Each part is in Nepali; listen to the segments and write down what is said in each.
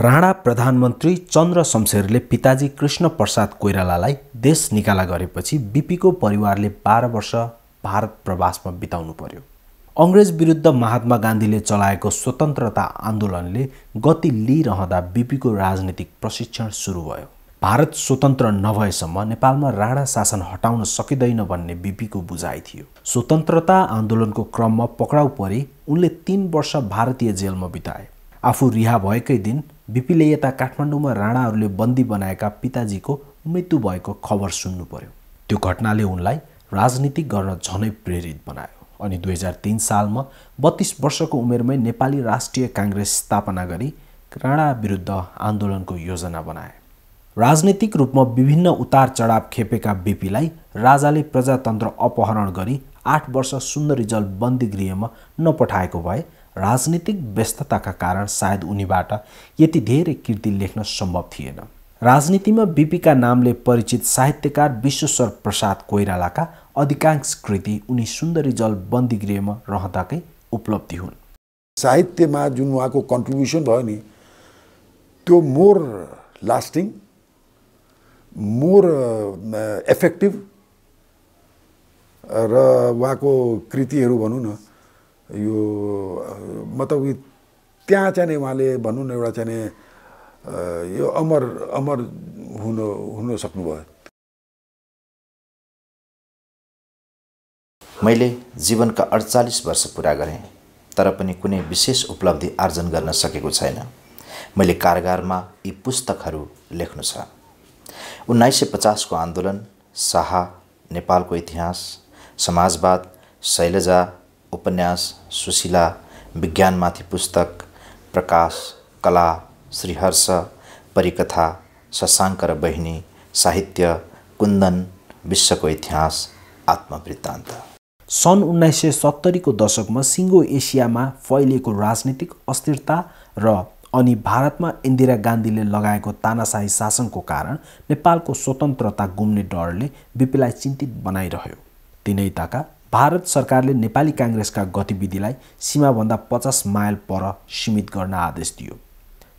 राणा प्रधानमन्त्री चन्द्र शमशेरले पिताजी कृष्ण प्रसाद कोइरालालाई देश निकाला गरेपछि बिपीको परिवारले बाह्र वर्ष भारत प्रवासमा बिताउनु पर्यो अङ्ग्रेज विरुद्ध महात्मा गान्धीले चलाएको स्वतन्त्रता आन्दोलनले गति लिइरहँदा बिपीको राजनीतिक प्रशिक्षण सुरु भयो भारत स्वतन्त्र नभएसम्म नेपालमा राणा शासन हटाउन सकिँदैन भन्ने बिपीको बुझाइ थियो स्वतन्त्रता आन्दोलनको क्रममा पक्राउ परे उनले तिन वर्ष भारतीय जेलमा बिताए आफू रिहा भएकै दिन बिपीले यता काठमाडौँमा राणाहरूले बन्दी बनाएका पिताजीको मृत्यु भएको खबर सुन्नु पर्यो त्यो घटनाले उनलाई राजनीति गर्न झनै प्रेरित बनायो अनि दुई हजार तिन सालमा बत्तिस वर्षको उमेरमै नेपाली राष्ट्रिय काङ्ग्रेस स्थापना गरी राणा विरुद्ध आन्दोलनको योजना बनाए राजनीतिक रूपमा विभिन्न उतार चढाव खेपेका बिपीलाई राजाले प्रजातन्त्र अपहरण गरी आठ वर्ष सुन्दरी जल बन्दी गृहमा नपठाएको भए राजनीतिक व्यस्तताका कारण सायद उनीबाट यति धेरै कृति लेख्न सम्भव थिएन राजनीतिमा बिपीका नामले परिचित साहित्यकार विश्वेश्वर प्रसाद कोइरालाका अधिकांश कृति उनी सुन्दरी जल बन्दीगृहमा रहँदाकै उपलब्धि हुन् साहित्यमा जुन उहाँको कन्ट्रिब्युसन भयो नि त्यो मोर लास्टिङ मोर एफेक्टिभ र उहाँको कृतिहरू भनौँ न यो मतलब कि त्यहाँ चाहिँ नि उहाँले भनौँ न एउटा चाहिँ यो अमर अमर हुनु हुन सक्नुभयो मैले जीवनका अडचालिस वर्ष पुरा गरेँ तर पनि कुनै विशेष उपलब्धि आर्जन गर्न सकेको छैन मैले कारगारमा यी पुस्तकहरू लेख्नु छ उन्नाइस सय पचासको आन्दोलन शाह नेपालको इतिहास समाजवाद शैलजा उपन्यास सुशीला विज्ञानमाथि पुस्तक प्रकाश कला श्रीहर्ष परिकथा शशाङ्क बहिनी साहित्य कुन्दन विश्वको इतिहास आत्मवृत्तान्त सन् उन्नाइस सय सत्तरीको दशकमा सिङ्गो एसियामा फैलिएको राजनीतिक अस्थिरता र अनि भारतमा इन्दिरा गान्धीले लगाएको तानाशाही शासनको कारण नेपालको स्वतन्त्रता गुम्ने डरले बिपीलाई चिन्तित बनाइरह्यो तिनैताका भारत सरकारले नेपाली काङ्ग्रेसका गतिविधिलाई सीमाभन्दा पचास माइल पर सीमित गर्न आदेश दियो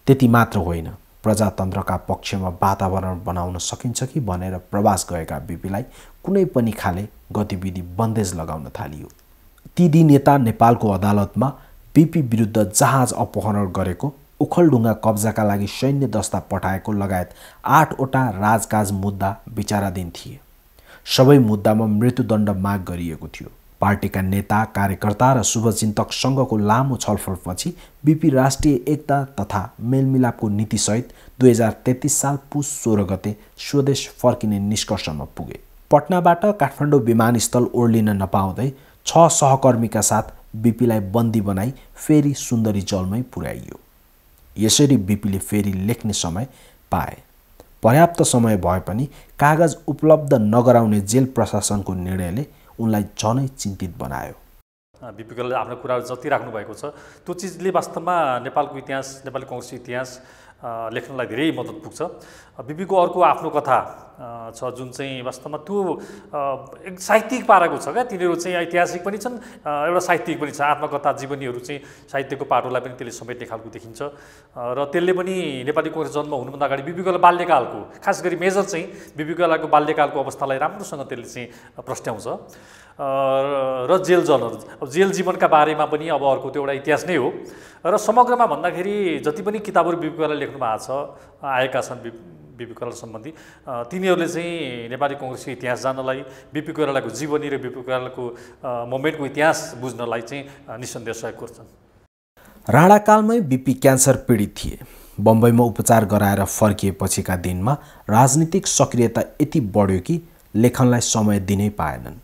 त्यति मात्र होइन प्रजातन्त्रका पक्षमा वातावरण बनाउन सकिन्छ कि भनेर प्रवास गएका बिपीलाई कुनै पनि खाले गतिविधि बन्देज लगाउन थालियो ती दिन यता नेपालको अदालतमा बिपी विरुद्ध जहाज अपहरण गरेको उखलढुङ्गा कब्जाका लागि सैन्य दस्ता पठाएको लगायत आठवटा राजकाज मुद्दा विचाराधीन थिए सबै मुद्दामा मृत्युदण्ड माग गरिएको थियो पार्टीका नेता कार्यकर्ता र शुभचिन्तकसँगको लामो छलफलपछि बिपी राष्ट्रिय एकता तथा मेलमिलापको नीतिसहित दुई हजार तेत्तिस साल पुस सोह्र गते स्वदेश फर्किने निष्कर्षमा पुगे पटनाबाट काठमाडौँ विमानस्थल ओर्लिन नपाउँदै छ सहकर्मीका साथ बिपीलाई बन्दी बनाई फेरि सुन्दरी जलमै पुर्याइयो यसरी बिपीले फेरि लेख्ने समय पाए पर्याप्त समय भए पनि कागज उपलब्ध नगराउने जेल प्रशासनको निर्णयले उनलाई झनै चिन्तित बनायो विपिकलले आफ्नो कुरा जति राख्नुभएको छ त्यो चिजले वास्तवमा नेपालको इतिहास नेपाली कङ्ग्रेसको इतिहास लेख्नलाई धेरै मद्दत पुग्छ बिपीको अर्को आफ्नो कथा छ जुन चाहिँ वास्तवमा त्यो एक साहित्यिक पाराको छ क्या तिनीहरू चाहिँ ऐतिहासिक पनि छन् एउटा साहित्यिक पनि छ आत्मकथा जीवनीहरू चाहिँ साहित्यको पाटोलाई पनि त्यसले समेट्ने खालको देखिन्छ र त्यसले पनि नेपाली कङ्ग्रेस जन्म हुनुभन्दा अगाडि बिपीकोलाई बाल्यकालको खास गरी मेजर चाहिँ बिपीकोलाको बाल्यकालको अवस्थालाई राम्रोसँग त्यसले चाहिँ प्रस्ट्याउँछ र जेल जनहरू अब जेल जीवनका बारेमा पनि अब अर्को त्यो एउटा इतिहास नै हो र समग्रमा भन्दाखेरि जति पनि किताबहरू बिपीकोलाई लेख्नु भएको छ आएका छन् बिपी कोइराला सम्बन्धी तिनीहरूले चाहिँ नेपाली कङ्ग्रेसको इतिहास जान्नलाई बिपी कोइरालाको जीवनी र बिपी कोइरालाको मोमेन्टको इतिहास बुझ्नलाई चाहिँ निसन्देह सहयोग गर्छन् राणाकालमै बिपी क्यान्सर पीडित थिए बम्बईमा उपचार गराएर फर्किएपछिका दिनमा राजनीतिक सक्रियता यति बढ्यो कि लेखनलाई समय दिनै पाएनन्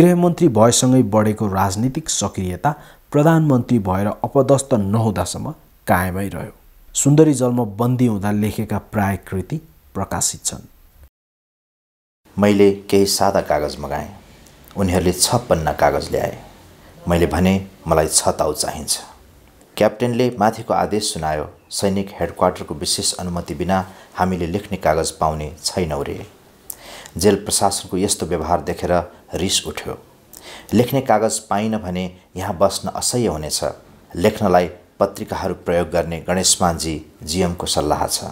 गृहमन्त्री भएसँगै बढेको राजनीतिक सक्रियता प्रधानमन्त्री भएर अपदस्थ नहुँदासम्म कायमै रह्यो सुन्दरी जलमा बन्दी हुँदा लेखेका प्राय कृति प्रकाशित छन् मैले केही सादा कागज मगाएँ उनीहरूले छ पन्ना कागज ल्याए मैले भने मलाई छ ताउ चाहिन्छ क्याप्टेनले माथिको आदेश सुनायो सैनिक हेडक्वार्टरको विशेष अनुमति बिना हामीले लेख्ने कागज पाउने छैनौँ रे जेल प्रशासनको यस्तो व्यवहार देखेर रिस उठ्यो लेख्ने कागज पाइनँ भने यहाँ बस्न असह्य हुनेछ लेख्नलाई पत्रिकाहरू प्रयोग गर्ने गणेशमानजी जिएमको सल्लाह छ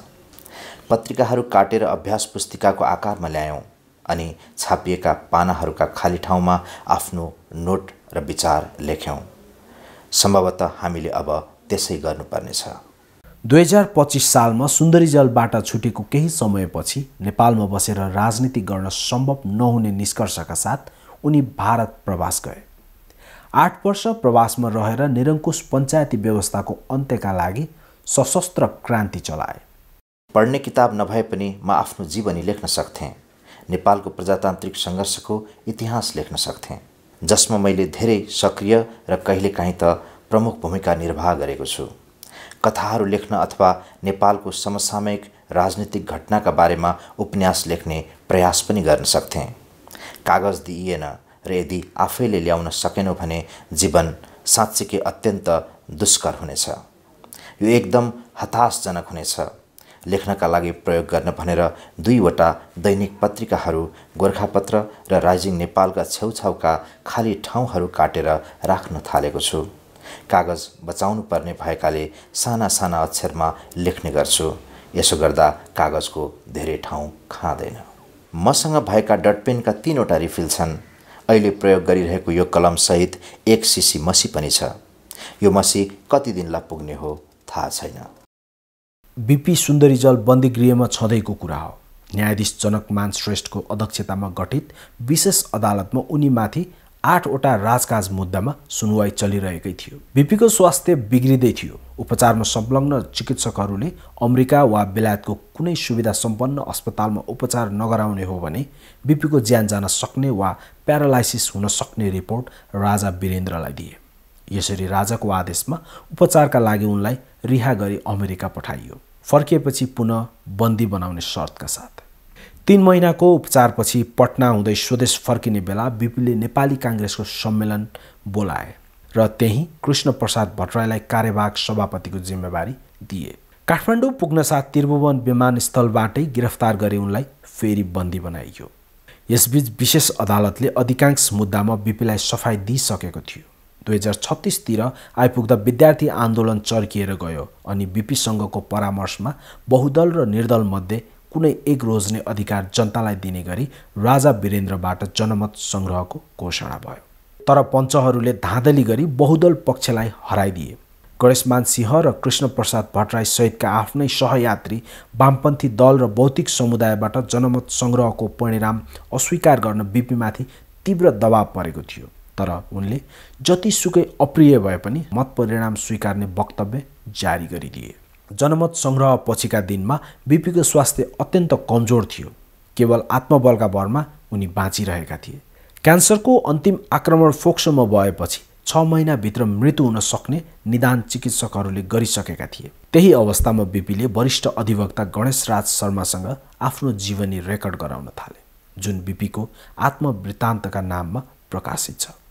पत्रिकाहरू काटेर अभ्यास पुस्तिकाको आकारमा ल्यायौँ अनि छापिएका पानाहरूका खाली ठाउँमा आफ्नो नोट र विचार लेख्यौँ सम्भवतः हामीले अब त्यसै गर्नुपर्नेछ दुई हजार पच्चिस सालमा जलबाट छुटेको केही समयपछि नेपालमा बसेर राजनीति गर्न सम्भव नहुने निष्कर्षका साथ उनी भारत प्रवास गए आठ वर्ष प्रवासमा रहेर निरङ्कुश पञ्चायती व्यवस्थाको अन्त्यका लागि सशस्त्र क्रान्ति चलाए पढ्ने किताब नभए पनि म आफ्नो जीवनी लेख्न सक्थेँ नेपालको प्रजातान्त्रिक सङ्घर्षको इतिहास लेख्न सक्थेँ जसमा मैले धेरै सक्रिय र कहिलेकाहीँ त प्रमुख भूमिका निर्वाह गरेको छु कथाहरू लेख्न अथवा नेपालको समसामयिक राजनीतिक घटनाका बारेमा उपन्यास लेख्ने प्रयास पनि गर्न सक्थेँ कागज दिइएन र यदि आफैले ल्याउन सकेनौँ भने जीवन साँच्चीकै अत्यन्त दुष्कर हुनेछ यो एकदम हताशजनक हुनेछ लेख्नका लागि प्रयोग गर्न भनेर दुईवटा दैनिक पत्रिकाहरू गोर्खापत्र र राइजिङ नेपालका छेउछाउका खाली ठाउँहरू काटेर राख्न थालेको छु कागज बचाउनु पर्ने भएकाले साना साना अक्षरमा लेख्ने गर्छु यसो गर्दा कागजको धेरै ठाउँ खाँदैन मसँग भएका डटपेनका तिनवटा रिफिल छन् अहिले प्रयोग गरिरहेको यो कलमसहित एक सिसी मसी पनि छ यो मसी कति दिनलाई पुग्ने हो थाहा छैन बिपी सुन्दरी जल गृहमा छँदैको कुरा हो न्यायाधीश जनकमान श्रेष्ठको अध्यक्षतामा गठित विशेष अदालतमा उनीमाथि आठवटा राजकाज मुद्दामा सुनवाई चलिरहेकै थियो बिपीको स्वास्थ्य बिग्रिँदै थियो उपचारमा संलग्न चिकित्सकहरूले अमेरिका वा बेलायतको कुनै सुविधा सम्पन्न अस्पतालमा उपचार नगराउने हो भने बिपीको ज्यान जान सक्ने वा प्यारालाइसिस हुन सक्ने रिपोर्ट राजा वीरेन्द्रलाई दिए यसरी राजाको आदेशमा उपचारका लागि उनलाई रिहा गरी अमेरिका पठाइयो फर्किएपछि पुनः बन्दी बनाउने शर्तका साथ तीन महिनाको उपचारपछि पटना हुँदै स्वदेश फर्किने बेला बिपीले नेपाली काङ्ग्रेसको सम्मेलन बोलाए र त्यही कृष्ण प्रसाद भट्टराईलाई कार्यवाहक सभापतिको जिम्मेवारी दिए काठमाडौँ पुग्नसाथ त्रिभुवन विमानस्थलबाटै गिरफ्तार गरे उनलाई फेरि बन्दी बनाइयो यसबीच विशेष अदालतले अधिकांश मुद्दामा बिपीलाई सफाई दिइसकेको थियो दुई हजार छत्तिसतिर आइपुग्दा विद्यार्थी आन्दोलन चर्किएर गयो अनि बिपीसँगको परामर्शमा बहुदल र निर्दल मध्ये कुनै एक रोज्ने अधिकार जनतालाई दिने गरी राजा वीरेन्द्रबाट जनमत सङ्ग्रहको घोषणा भयो तर पञ्चहरूले धाँधली गरी बहुदल पक्षलाई हराइदिए गणेशमान सिंह र कृष्णप्रसाद भट्टराई सहितका आफ्नै सहयात्री वामपन्थी दल र बौद्धिक समुदायबाट जनमत सङ्ग्रहको परिणाम अस्वीकार गर्न बिपीमाथि तीव्र दबाव परेको थियो तर उनले जतिसुकै अप्रिय भए पनि मतपरिणाम परिणाम स्वीकार्ने वक्तव्य जारी गरिदिए जनमत सङ्ग्रह पछिका दिनमा बिपीको स्वास्थ्य अत्यन्त कमजोर थियो केवल आत्मबलका भरमा उनी बाँचिरहेका थिए क्यान्सरको अन्तिम आक्रमण फोक्सोमा भएपछि छ महिनाभित्र मृत्यु हुन सक्ने निदान चिकित्सकहरूले गरिसकेका थिए त्यही अवस्थामा बिपीले वरिष्ठ अधिवक्ता गणेश राज शर्मासँग आफ्नो जीवनी रेकर्ड गराउन थाले जुन बिपीको आत्मवृत्तान्तका नाममा प्रकाशित छ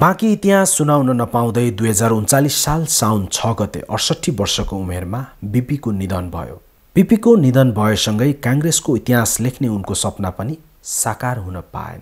बाँकी इतिहास सुनाउन नपाउँदै दुई हजार उन्चालिस साल साउन छ गते अडसट्ठी वर्षको उमेरमा बिपीको निधन भयो बिपीको निधन भएसँगै काङ्ग्रेसको इतिहास लेख्ने उनको सपना पनि साकार हुन पाएन